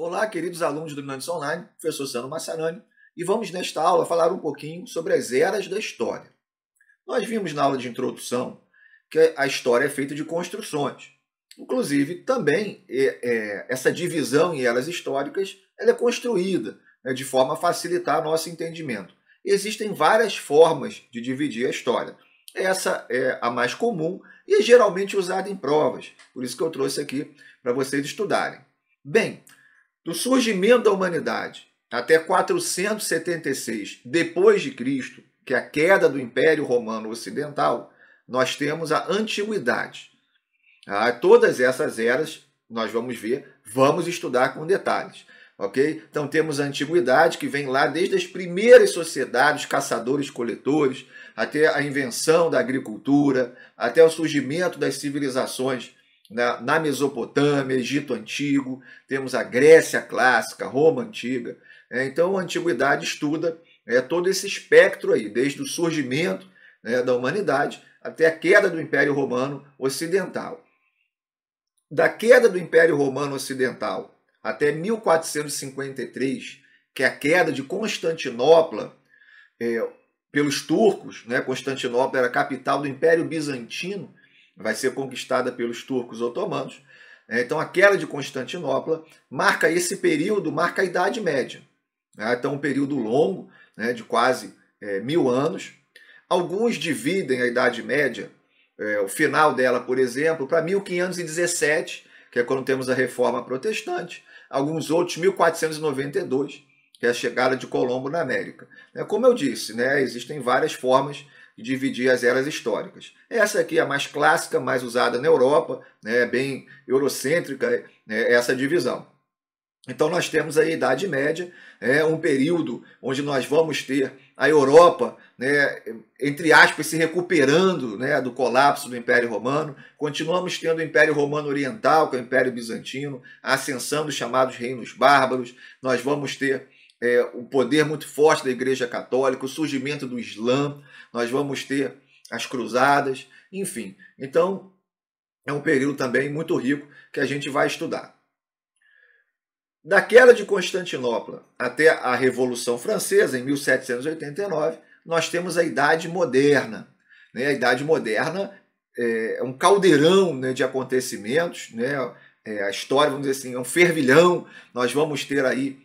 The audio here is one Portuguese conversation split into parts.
Olá, queridos alunos do Dominantes Online, professor Sano Massarani, e vamos nesta aula falar um pouquinho sobre as eras da história. Nós vimos na aula de introdução que a história é feita de construções. Inclusive, também é, é, essa divisão em eras históricas ela é construída né, de forma a facilitar nosso entendimento. Existem várias formas de dividir a história. Essa é a mais comum e é geralmente usada em provas, por isso que eu trouxe aqui para vocês estudarem. Bem, do surgimento da humanidade até 476 depois de Cristo, que é a queda do Império Romano Ocidental, nós temos a antiguidade. Ah, todas essas eras nós vamos ver, vamos estudar com detalhes. Ok? Então temos a antiguidade que vem lá desde as primeiras sociedades, caçadores-coletores, até a invenção da agricultura, até o surgimento das civilizações na, né? na Mesopotâmia, Egito Antigo, temos a Grécia Clássica, Roma Antiga. É, então, a Antiguidade estuda é, todo esse espectro aí, desde o surgimento né, da humanidade até a queda do Império Romano Ocidental. Da queda do Império Romano Ocidental até 1453, que é a queda de Constantinopla é, pelos turcos, né? Constantinopla era a capital do Império Bizantino, vai ser conquistada pelos turcos otomanos. Né? Então, a queda de Constantinopla marca esse período, marca a Idade Média. Né? Então, um período longo, né, de quase é, mil anos. Alguns dividem a Idade Média, é, o final dela, por exemplo, para 1517, que é quando temos a Reforma Protestante. Alguns outros, 1492, que é a chegada de Colombo na América. Como eu disse, existem várias formas e dividir as eras históricas. Essa aqui é a mais clássica, mais usada na Europa, né, bem eurocêntrica né, essa divisão. Então nós temos a Idade Média, é um período onde nós vamos ter a Europa, né, entre aspas, se recuperando né, do colapso do Império Romano. Continuamos tendo o Império Romano Oriental, que é o Império Bizantino, a ascensão dos chamados Reinos Bárbaros. Nós vamos ter é, o poder muito forte da Igreja Católica, o surgimento do Islã, nós vamos ter as cruzadas, enfim. Então, é um período também muito rico que a gente vai estudar. Da queda de Constantinopla até a Revolução Francesa, em 1789, nós temos a Idade Moderna. Né? A Idade Moderna é, é um caldeirão né, de acontecimentos, né? É a história, vamos dizer assim, é um fervilhão. Nós vamos ter aí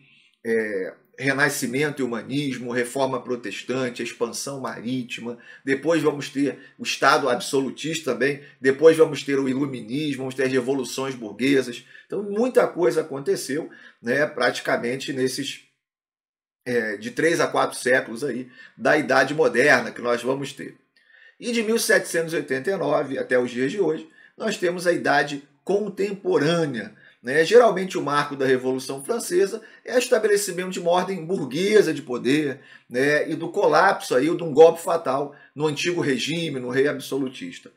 é, renascimento e humanismo, reforma protestante, expansão marítima, depois vamos ter o Estado absolutista também, depois vamos ter o iluminismo, vamos ter as revoluções burguesas. Então, muita coisa aconteceu né, praticamente nesses é, de três a quatro séculos aí da Idade Moderna que nós vamos ter. E de 1789 até os dias de hoje, nós temos a Idade Contemporânea, né? Geralmente, o marco da Revolução Francesa é o estabelecimento de uma ordem burguesa de poder né? e do colapso aí, de um golpe fatal no antigo regime, no rei absolutista.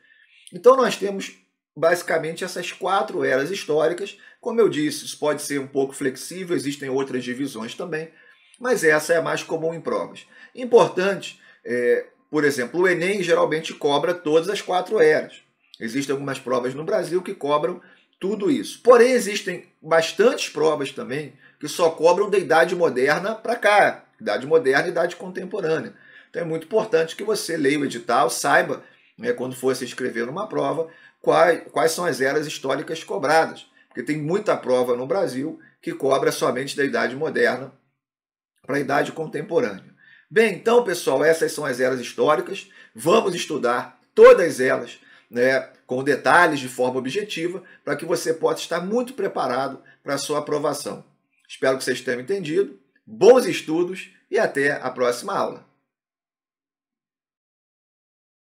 Então, nós temos basicamente essas quatro eras históricas. Como eu disse, isso pode ser um pouco flexível, existem outras divisões também, mas essa é a mais comum em provas. Importante, é, por exemplo, o Enem geralmente cobra todas as quatro eras. Existem algumas provas no Brasil que cobram tudo isso. Porém, existem bastantes provas também que só cobram da idade moderna para cá, idade moderna e idade contemporânea. Então é muito importante que você leia o edital, saiba, né, quando for se inscrever numa prova, quais, quais são as eras históricas cobradas. Porque tem muita prova no Brasil que cobra somente da idade moderna para a idade contemporânea. Bem, então, pessoal, essas são as eras históricas. Vamos estudar todas elas né, com detalhes de forma objetiva, para que você possa estar muito preparado para a sua aprovação. Espero que vocês tenham entendido. Bons estudos e até a próxima aula.